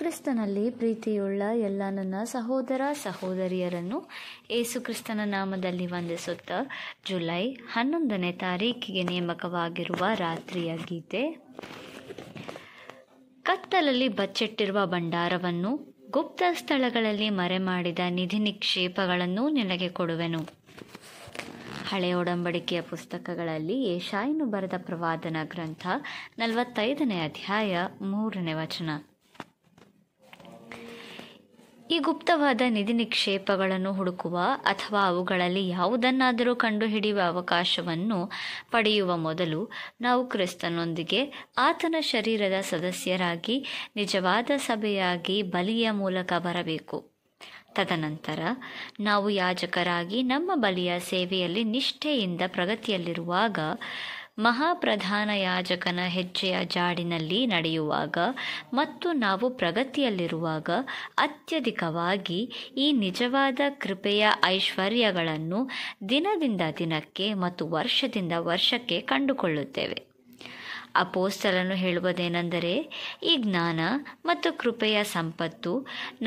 ಕ್ರಿಸ್ತನಲ್ಲಿ ಪ್ರೀತಿಯುಳ್ಳ ಎಲ್ಲ ನನ್ನ ಸಹೋದರ ಸಹೋದರಿಯರನ್ನು ಏಸುಕ್ರಿಸ್ತನ ನಾಮದಲ್ಲಿ ವಂದಿಸುತ್ತಾ ಜುಲೈ ಹನ್ನೊಂದನೇ ತಾರೀಕಿಗೆ ನೇಮಕವಾಗಿರುವ ರಾತ್ರಿಯ ಗೀತೆ ಕತ್ತಲಲ್ಲಿ ಬಚ್ಚಿಟ್ಟಿರುವ ಭಂಡಾರವನ್ನು ಗುಪ್ತ ಸ್ಥಳಗಳಲ್ಲಿ ಮರೆಮಾಡಿದ ನಿಧಿ ನಿಕ್ಷೇಪಗಳನ್ನು ನಿನಗೆ ಕೊಡುವೆನು ಹಳೆಯ ಒಡಂಬಡಿಕೆಯ ಪುಸ್ತಕಗಳಲ್ಲಿ ಏಷಾಯನು ಬರೆದ ಪ್ರವಾದನ ಗ್ರಂಥ ನಲವತ್ತೈದನೇ ಅಧ್ಯಾಯ ಮೂರನೇ ವಚನ ಈ ಗುಪ್ತವಾದ ನಿಧಿ ನಿಕ್ಷೇಪಗಳನ್ನು ಹುಡುಕುವ ಅಥವಾ ಅವುಗಳಲ್ಲಿ ಯಾವುದನ್ನಾದರೂ ಕಂಡುಹಿಡಿಯುವ ಅವಕಾಶವನ್ನು ಪಡೆಯುವ ಮೊದಲು ನಾವು ಕ್ರಿಸ್ತನೊಂದಿಗೆ ಆತನ ಶರೀರದ ಸದಸ್ಯರಾಗಿ ನಿಜವಾದ ಸಭೆಯಾಗಿ ಬಲಿಯ ಮೂಲಕ ಬರಬೇಕು ತದನಂತರ ನಾವು ಯಾಜಕರಾಗಿ ನಮ್ಮ ಬಲಿಯ ಸೇವೆಯಲ್ಲಿ ನಿಷ್ಠೆಯಿಂದ ಪ್ರಗತಿಯಲ್ಲಿರುವಾಗ ಮಹಾಪ್ರಧಾನ ಯಾಜಕನ ಹೆಜ್ಜೆಯ ಜಾಡಿನಲ್ಲಿ ನಡೆಯುವಾಗ ಮತ್ತು ನಾವು ಪ್ರಗತಿಯಲ್ಲಿರುವಾಗ ಅತ್ಯಧಿಕವಾಗಿ ಈ ನಿಜವಾದ ಕೃಪೆಯ ಐಶ್ವರ್ಯಗಳನ್ನು ದಿನದಿಂದ ದಿನಕ್ಕೆ ಮತ್ತು ವರ್ಷದಿಂದ ವರ್ಷಕ್ಕೆ ಕಂಡುಕೊಳ್ಳುತ್ತೇವೆ ಪೋಸ್ಟರನ್ನು ಹೇಳುವುದೇನೆಂದರೆ ಈ ಜ್ಞಾನ ಮತ್ತು ಕೃಪೆಯ ಸಂಪತ್ತು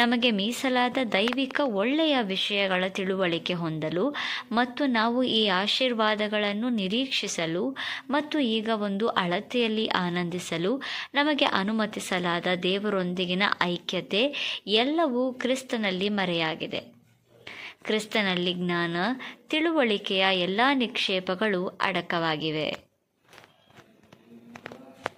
ನಮಗೆ ಮೀಸಲಾದ ದೈವಿಕ ಒಳ್ಳೆಯ ವಿಷಯಗಳ ತಿಳುವಳಿಕೆ ಹೊಂದಲು ಮತ್ತು ನಾವು ಈ ಆಶೀರ್ವಾದಗಳನ್ನು ನಿರೀಕ್ಷಿಸಲು ಮತ್ತು ಈಗ ಒಂದು ಅಳತೆಯಲ್ಲಿ ಆನಂದಿಸಲು ನಮಗೆ ಅನುಮತಿಸಲಾದ ದೇವರೊಂದಿಗಿನ ಐಕ್ಯತೆ ಎಲ್ಲವೂ ಕ್ರಿಸ್ತನಲ್ಲಿ ಮರೆಯಾಗಿದೆ ಕ್ರಿಸ್ತನಲ್ಲಿ ಜ್ಞಾನ ತಿಳುವಳಿಕೆಯ ಎಲ್ಲ ನಿಕ್ಷೇಪಗಳು ಅಡಕವಾಗಿವೆ